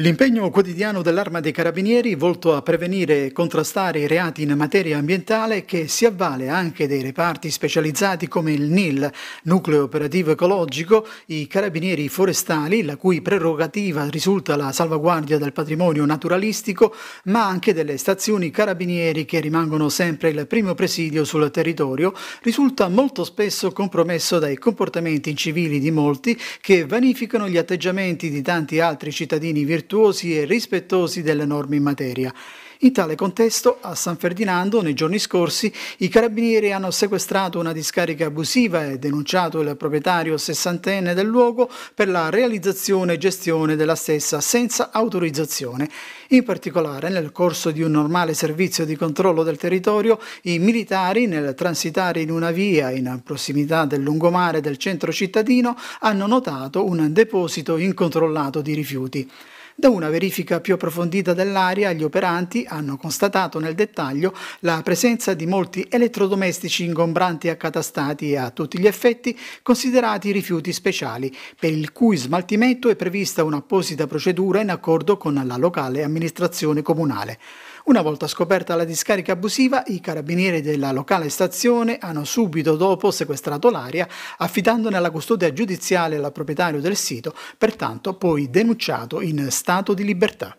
L'impegno quotidiano dell'Arma dei Carabinieri volto a prevenire e contrastare i reati in materia ambientale che si avvale anche dei reparti specializzati come il NIL, Nucleo Operativo Ecologico, i Carabinieri Forestali, la cui prerogativa risulta la salvaguardia del patrimonio naturalistico, ma anche delle stazioni Carabinieri che rimangono sempre il primo presidio sul territorio, risulta molto spesso compromesso dai comportamenti incivili di molti che vanificano gli atteggiamenti di tanti altri cittadini virtuosi affettuosi e rispettosi delle norme in materia. In tale contesto, a San Ferdinando, nei giorni scorsi, i carabinieri hanno sequestrato una discarica abusiva e denunciato il proprietario sessantenne del luogo per la realizzazione e gestione della stessa senza autorizzazione. In particolare, nel corso di un normale servizio di controllo del territorio, i militari, nel transitare in una via in prossimità del lungomare del centro cittadino, hanno notato un deposito incontrollato di rifiuti. Da una verifica più approfondita dell'area, gli operanti hanno constatato nel dettaglio la presenza di molti elettrodomestici ingombranti accatastati e a tutti gli effetti considerati rifiuti speciali, per il cui smaltimento è prevista un'apposita procedura in accordo con la locale amministrazione comunale. Una volta scoperta la discarica abusiva, i carabinieri della locale stazione hanno subito dopo sequestrato l'aria, affidandone alla custodia giudiziale al proprietario del sito, pertanto poi denunciato in stato di libertà.